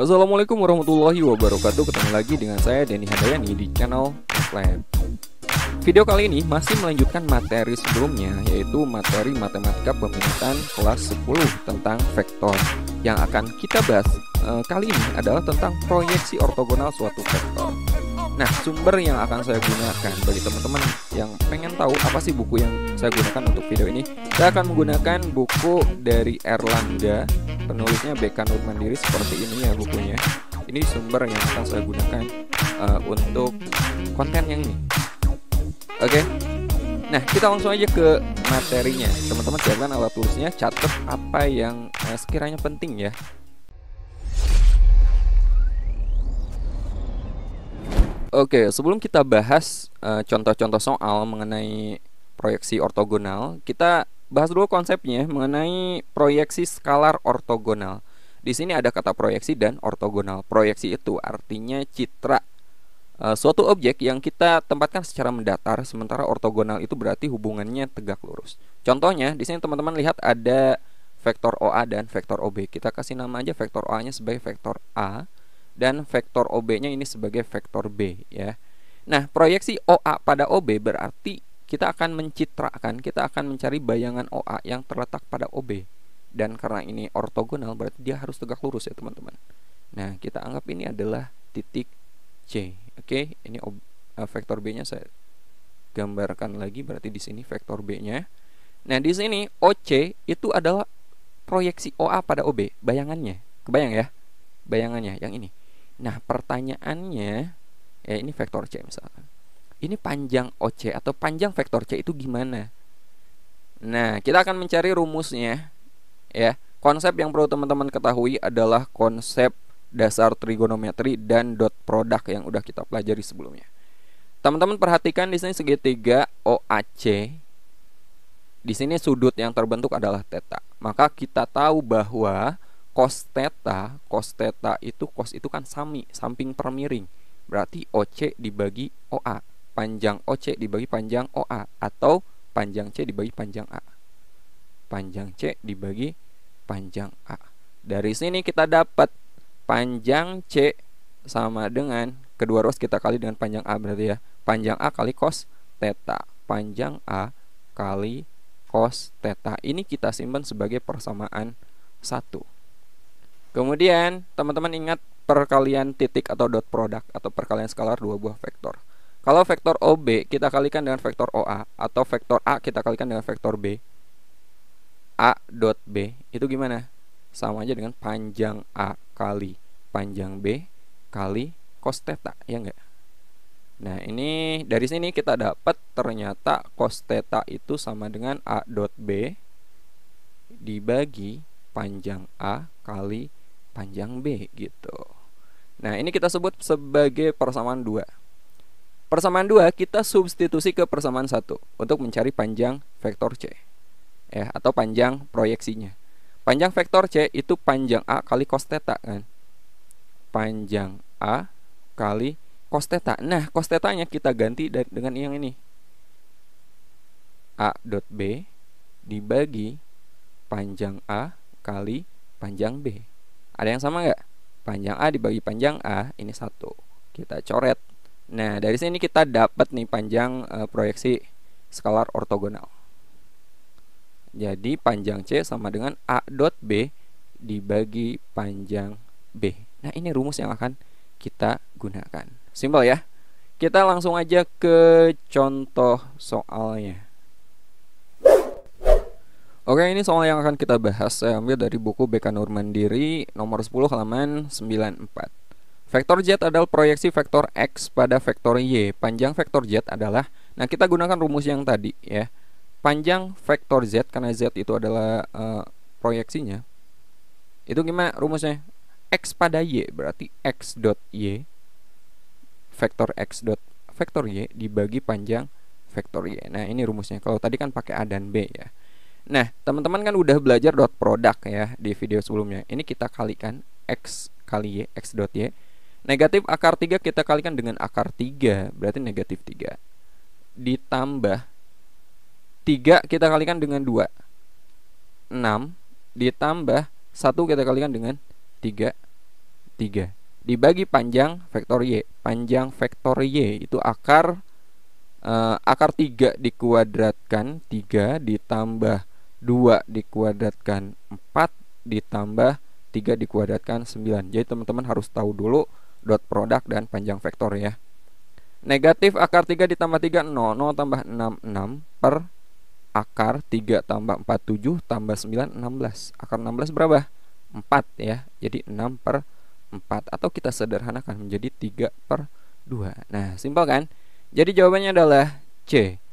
Assalamualaikum warahmatullahi wabarakatuh Ketemu lagi dengan saya Denny Hadayani di channel Lab Video kali ini masih melanjutkan materi sebelumnya Yaitu materi matematika peminatan kelas 10 tentang vektor Yang akan kita bahas e, kali ini adalah tentang proyeksi ortogonal suatu vektor Nah, sumber yang akan saya gunakan bagi teman-teman yang pengen tahu apa sih buku yang saya gunakan untuk video ini, saya akan menggunakan buku dari Erlangga penulisnya BK Nur Mandiri seperti ini ya bukunya ini sumber yang akan saya gunakan uh, untuk konten yang ini oke okay? nah kita langsung aja ke materinya teman-teman siapkan alat tulisnya catat apa yang uh, sekiranya penting ya Oke, okay, sebelum kita bahas eh, contoh-contoh uh, contoh -contoh soal mengenai proyeksi ortogonal, kita bahas dulu konsepnya mengenai proyeksi skalar ortogonal. Di sini ada kata proyeksi dan ortogonal. Proyeksi itu artinya citra e, suatu objek yang kita tempatkan secara mendatar, sementara ortogonal itu berarti hubungannya tegak lurus. Contohnya di sini teman-teman lihat ada vektor OA dan vektor OB. Kita kasih nama aja vektor OA-nya sebagai vektor A dan vektor OB-nya ini sebagai vektor B ya. Nah, proyeksi OA pada OB berarti kita akan mencitrakan, kita akan mencari bayangan OA yang terletak pada OB. Dan karena ini ortogonal, berarti dia harus tegak lurus ya teman-teman. Nah, kita anggap ini adalah titik C. Oke, ini ob, uh, vektor B-nya saya gambarkan lagi, berarti di sini vektor B-nya. Nah, di sini OC itu adalah proyeksi OA pada OB, bayangannya. Kebayang ya? Bayangannya yang ini. Nah, pertanyaannya, ya ini vektor C misalkan ini panjang OC atau panjang vektor C itu gimana? Nah, kita akan mencari rumusnya. Ya, konsep yang perlu teman-teman ketahui adalah konsep dasar trigonometri dan dot product yang sudah kita pelajari sebelumnya. Teman-teman perhatikan di sini segitiga OAC. Di sini sudut yang terbentuk adalah teta. Maka kita tahu bahwa cos theta, cos theta itu cos itu kan sami, samping permiring, Berarti OC dibagi OA panjang OC dibagi panjang OA atau panjang C dibagi panjang A. Panjang C dibagi panjang A. Dari sini kita dapat panjang C sama dengan kedua ruas kita kali dengan panjang A berarti ya. Panjang A kali cos theta. Panjang A kali cos theta. Ini kita simpan sebagai persamaan satu Kemudian, teman-teman ingat perkalian titik atau dot product atau perkalian skalar dua buah vektor. Kalau vektor OB kita kalikan dengan vektor OA atau vektor A kita kalikan dengan vektor B. A dot B itu gimana? Sama aja dengan panjang A kali panjang B kali cos theta, ya enggak? Nah, ini dari sini kita dapat ternyata cos theta itu sama dengan A dot B dibagi panjang A kali panjang B gitu. Nah, ini kita sebut sebagai persamaan dua Persamaan 2 kita substitusi ke persamaan 1 untuk mencari panjang vektor C. Ya, atau panjang proyeksinya. Panjang vektor C itu panjang A kali cos theta kan. Panjang A kali cos theta. Nah, cos theta-nya kita ganti dengan yang ini. A dot B dibagi panjang A kali panjang B. Ada yang sama nggak? Panjang A dibagi panjang A, ini satu. Kita coret. Nah, dari sini kita dapat nih panjang e, proyeksi skalar ortogonal. Jadi panjang C sama dengan A dot B dibagi panjang B. Nah, ini rumus yang akan kita gunakan. Simpel ya. Kita langsung aja ke contoh soalnya. Oke, ini soal yang akan kita bahas. Saya ambil dari buku BK Nurmandiri nomor 10 halaman 94. Vektor Z adalah proyeksi vektor X pada vektor Y. Panjang vektor Z adalah Nah, kita gunakan rumus yang tadi ya. Panjang vektor Z karena Z itu adalah uh, proyeksinya. Itu gimana rumusnya? X pada Y berarti X dot Y vektor X dot vektor Y dibagi panjang vektor Y. Nah, ini rumusnya. Kalau tadi kan pakai A dan B ya. Nah, teman-teman kan udah belajar dot product ya di video sebelumnya. Ini kita kalikan X kali Y, X dot Y Negatif akar 3 kita kalikan dengan akar 3 Berarti negatif 3 Ditambah 3 kita kalikan dengan 2 6 Ditambah 1 kita kalikan dengan 3 3 Dibagi panjang vektor Y Panjang vektor Y itu akar eh, Akar 3 dikuadratkan 3 ditambah 2 dikuadratkan 4 ditambah 3 dikuadratkan 9 Jadi teman-teman harus tahu dulu dot product dan panjang vektor ya. Negatif akar 3 ditambah 3 0, 0 tambah 6 6 per akar 3 tambah 4 7 tambah 9 16. Akar 16 berapa? 4 ya. Jadi 6 per 4 atau kita sederhanakan menjadi 3 per 2. Nah, simpel kan? Jadi jawabannya adalah C.